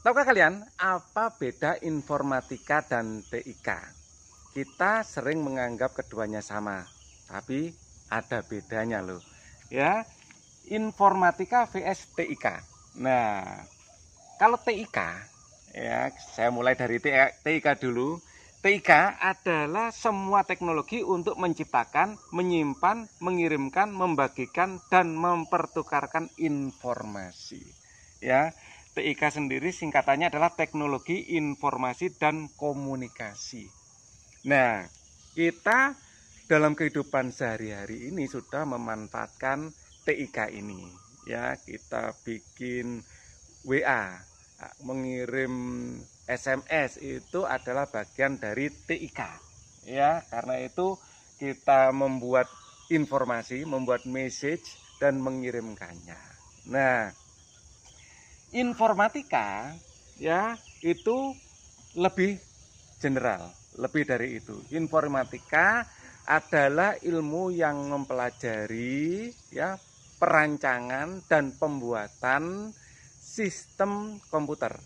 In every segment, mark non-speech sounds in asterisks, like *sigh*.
Tahukah kalian apa beda informatika dan TIK? Kita sering menganggap keduanya sama, tapi ada bedanya loh. Ya, informatika vs TIK. Nah, kalau TIK ya, saya mulai dari TIK dulu. TIK adalah semua teknologi untuk menciptakan, menyimpan, mengirimkan, membagikan dan mempertukarkan informasi. Ya, TIK sendiri singkatannya adalah Teknologi Informasi dan Komunikasi. Nah, kita dalam kehidupan sehari-hari ini sudah memanfaatkan TIK ini. Ya, kita bikin WA, mengirim SMS itu adalah bagian dari TIK. Ya, karena itu kita membuat informasi, membuat message dan mengirimkannya. Nah, informatika ya itu lebih general, lebih dari itu. Informatika adalah ilmu yang mempelajari ya perancangan dan pembuatan sistem komputer.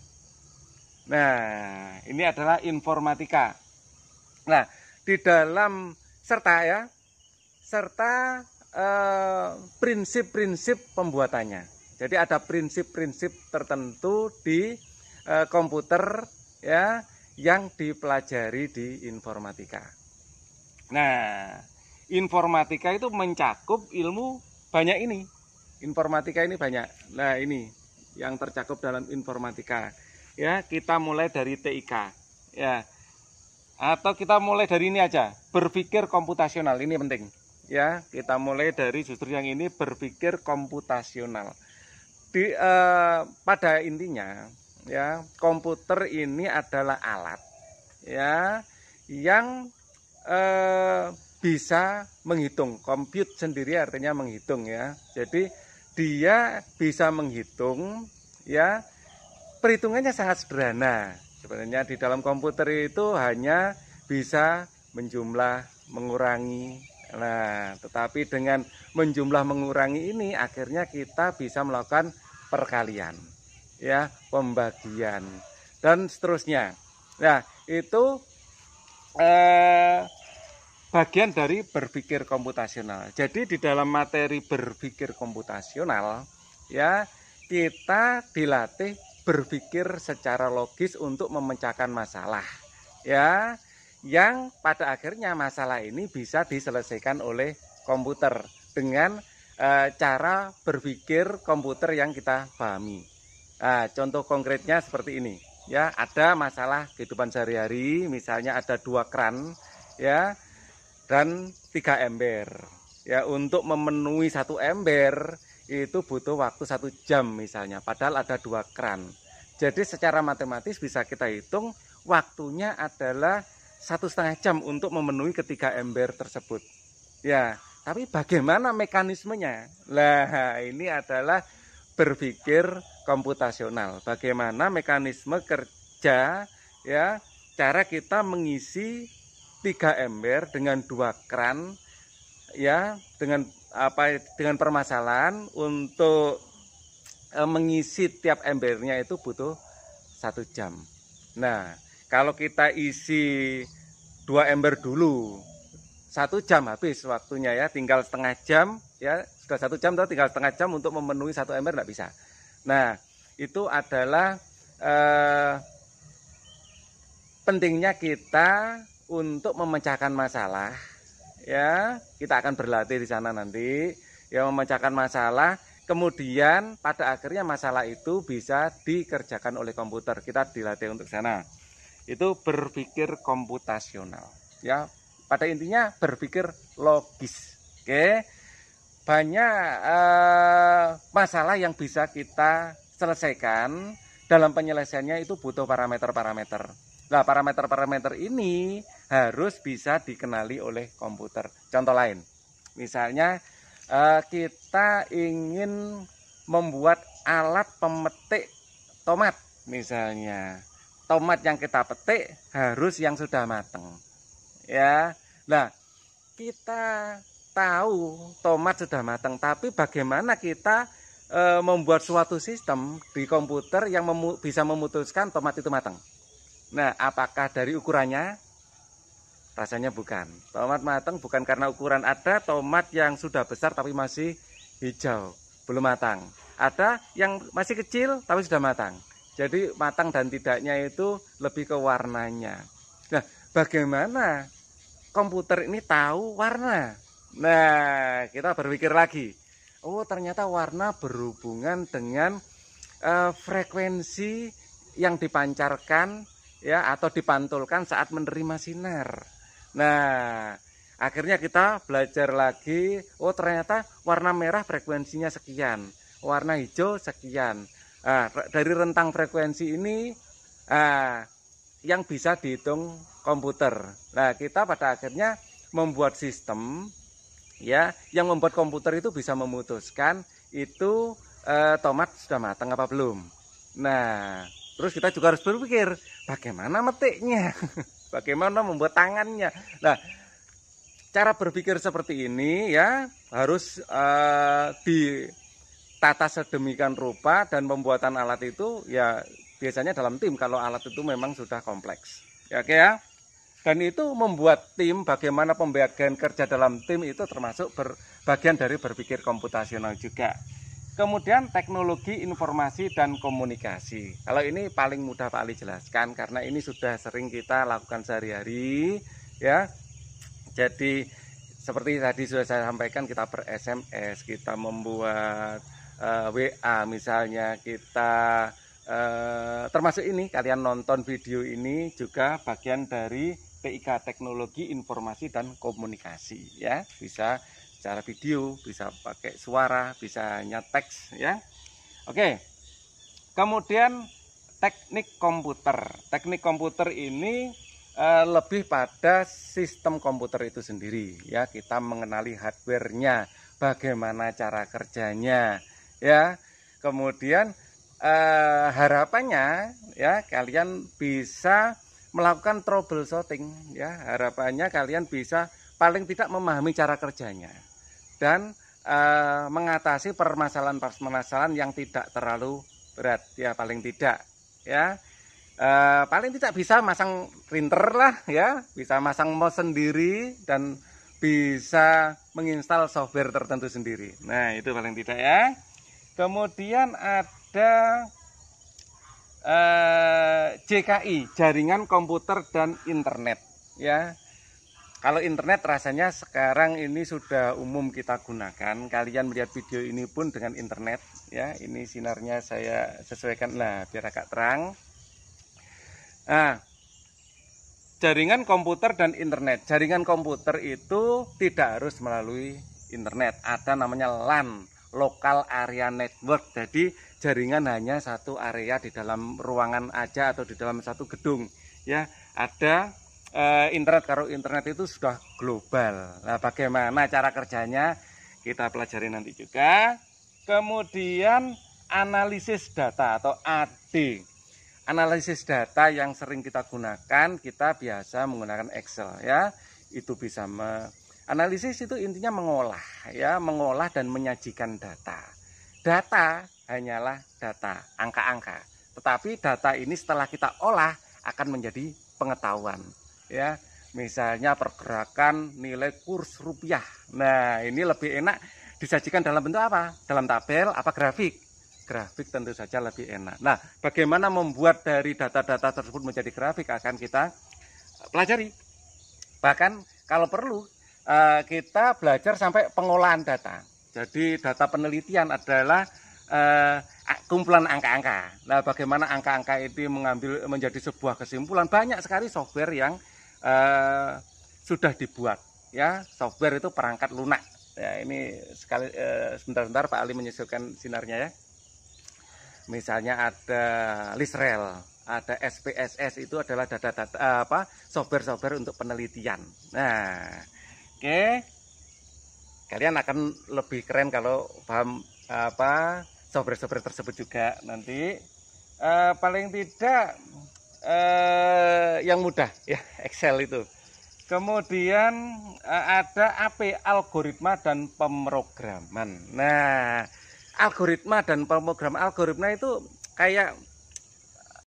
Nah, ini adalah informatika. Nah, di dalam serta ya serta eh, prinsip-prinsip eh, pembuatannya. Jadi ada prinsip-prinsip tertentu di e, komputer ya yang dipelajari di informatika. Nah, informatika itu mencakup ilmu banyak ini. Informatika ini banyak. Nah, ini yang tercakup dalam informatika. Ya, kita mulai dari TIK. Ya. Atau kita mulai dari ini aja, berpikir komputasional. Ini penting. Ya, kita mulai dari justru yang ini berpikir komputasional di eh, pada intinya ya komputer ini adalah alat ya yang eh, bisa menghitung compute sendiri artinya menghitung ya jadi dia bisa menghitung ya perhitungannya sangat sederhana sebenarnya di dalam komputer itu hanya bisa menjumlah mengurangi nah tetapi dengan menjumlah mengurangi ini akhirnya kita bisa melakukan perkalian, ya pembagian dan seterusnya. Nah itu eh, bagian dari berpikir komputasional. Jadi di dalam materi berpikir komputasional, ya kita dilatih berpikir secara logis untuk memecahkan masalah, ya yang pada akhirnya masalah ini bisa diselesaikan oleh komputer dengan Eh, cara berpikir komputer yang kita pahami. Nah, contoh konkretnya seperti ini. Ya, ada masalah kehidupan sehari-hari, misalnya ada dua keran ya, dan tiga ember. Ya, untuk memenuhi satu ember itu butuh waktu satu jam misalnya. Padahal ada dua keran Jadi secara matematis bisa kita hitung waktunya adalah satu setengah jam untuk memenuhi ketiga ember tersebut. Ya, tapi bagaimana mekanismenya? Lah, ini adalah berpikir komputasional. Bagaimana mekanisme kerja ya, cara kita mengisi 3 ember dengan dua kran ya, dengan apa dengan permasalahan untuk e, mengisi tiap embernya itu butuh satu jam. Nah, kalau kita isi dua ember dulu satu jam habis waktunya ya, tinggal setengah jam ya, sudah satu jam atau tinggal setengah jam untuk memenuhi satu ember tidak bisa. Nah, itu adalah eh, pentingnya kita untuk memecahkan masalah ya, kita akan berlatih di sana nanti ya memecahkan masalah Kemudian pada akhirnya masalah itu bisa dikerjakan oleh komputer. Kita dilatih untuk sana. Itu berpikir komputasional. Ya, pada intinya berpikir logis oke banyak eh, masalah yang bisa kita selesaikan dalam penyelesaiannya itu butuh parameter-parameter nah parameter-parameter ini harus bisa dikenali oleh komputer contoh lain misalnya eh, kita ingin membuat alat pemetik tomat misalnya tomat yang kita petik harus yang sudah matang ya. Nah, kita tahu tomat sudah matang, tapi bagaimana kita e, membuat suatu sistem di komputer yang memu bisa memutuskan tomat itu matang? Nah, apakah dari ukurannya? Rasanya bukan. Tomat matang bukan karena ukuran. Ada tomat yang sudah besar tapi masih hijau, belum matang. Ada yang masih kecil tapi sudah matang. Jadi matang dan tidaknya itu lebih ke warnanya. Nah, bagaimana komputer ini tahu warna. Nah, kita berpikir lagi. Oh, ternyata warna berhubungan dengan uh, frekuensi yang dipancarkan ya atau dipantulkan saat menerima sinar. Nah, akhirnya kita belajar lagi. Oh, ternyata warna merah frekuensinya sekian, warna hijau sekian. Nah, dari rentang frekuensi ini, ah, yang bisa dihitung komputer. Nah, kita pada akhirnya membuat sistem ya yang membuat komputer itu bisa memutuskan itu eh, tomat sudah matang apa belum. Nah, terus kita juga harus berpikir bagaimana metiknya, *laughs* bagaimana membuat tangannya. Nah, cara berpikir seperti ini ya harus eh, ditata sedemikian rupa dan pembuatan alat itu ya biasanya dalam tim kalau alat itu memang sudah kompleks. Ya, oke ya. Dan itu membuat tim bagaimana pembagian kerja dalam tim itu termasuk bagian dari berpikir komputasional juga. Kemudian teknologi informasi dan komunikasi. Kalau ini paling mudah Pak Ali jelaskan karena ini sudah sering kita lakukan sehari-hari ya. Jadi seperti tadi sudah saya sampaikan kita per SMS, kita membuat uh, eh, WA misalnya, kita eh, termasuk ini kalian nonton video ini juga bagian dari Pika Teknologi Informasi dan Komunikasi ya bisa cara video bisa pakai suara bisa nyetek ya oke kemudian teknik komputer teknik komputer ini eh, lebih pada sistem komputer itu sendiri ya kita mengenali hardwarenya bagaimana cara kerjanya ya kemudian eh, harapannya ya kalian bisa melakukan troubleshooting ya harapannya kalian bisa paling tidak memahami cara kerjanya dan eh, mengatasi permasalahan-permasalahan yang tidak terlalu berat ya paling tidak ya e, paling tidak bisa masang printer lah ya bisa masang mouse sendiri dan bisa menginstal software tertentu sendiri nah itu paling tidak ya kemudian ada ada eh, JKI jaringan komputer dan internet ya kalau internet rasanya sekarang ini sudah umum kita gunakan kalian melihat video ini pun dengan internet ya ini sinarnya saya sesuaikan lah biar agak terang nah jaringan komputer dan internet. Jaringan komputer itu tidak harus melalui internet. Ada namanya LAN lokal area network. Jadi jaringan hanya satu area di dalam ruangan aja atau di dalam satu gedung. Ya, ada e, internet karo internet itu sudah global. Nah, bagaimana cara kerjanya? Kita pelajari nanti juga. Kemudian analisis data atau AD. Analisis data yang sering kita gunakan, kita biasa menggunakan Excel ya. Itu bisa Analisis itu intinya mengolah ya, mengolah dan menyajikan data. Data hanyalah data, angka-angka. Tetapi data ini setelah kita olah akan menjadi pengetahuan ya. Misalnya pergerakan nilai kurs rupiah. Nah, ini lebih enak disajikan dalam bentuk apa? Dalam tabel apa grafik? Grafik tentu saja lebih enak. Nah, bagaimana membuat dari data-data tersebut menjadi grafik akan kita pelajari. Bahkan kalau perlu Eh, kita belajar sampai pengolahan data. Jadi data penelitian adalah uh, kumpulan angka-angka. Nah, bagaimana angka-angka itu mengambil menjadi sebuah kesimpulan? Banyak sekali software yang uh, sudah dibuat. Ya, software itu perangkat lunak. Ya, ini sekali uh, sebentar-bentar Pak Ali menyesuaikan sinarnya ya. Misalnya ada Lisrel, ada SPSS itu adalah data-data apa? software-software untuk penelitian. Nah, kalian akan lebih keren kalau paham apa software-software tersebut juga nanti e, paling tidak e, yang mudah ya *laughs* Excel itu kemudian e, ada AP algoritma dan pemrograman nah algoritma dan pemrograman algoritma itu kayak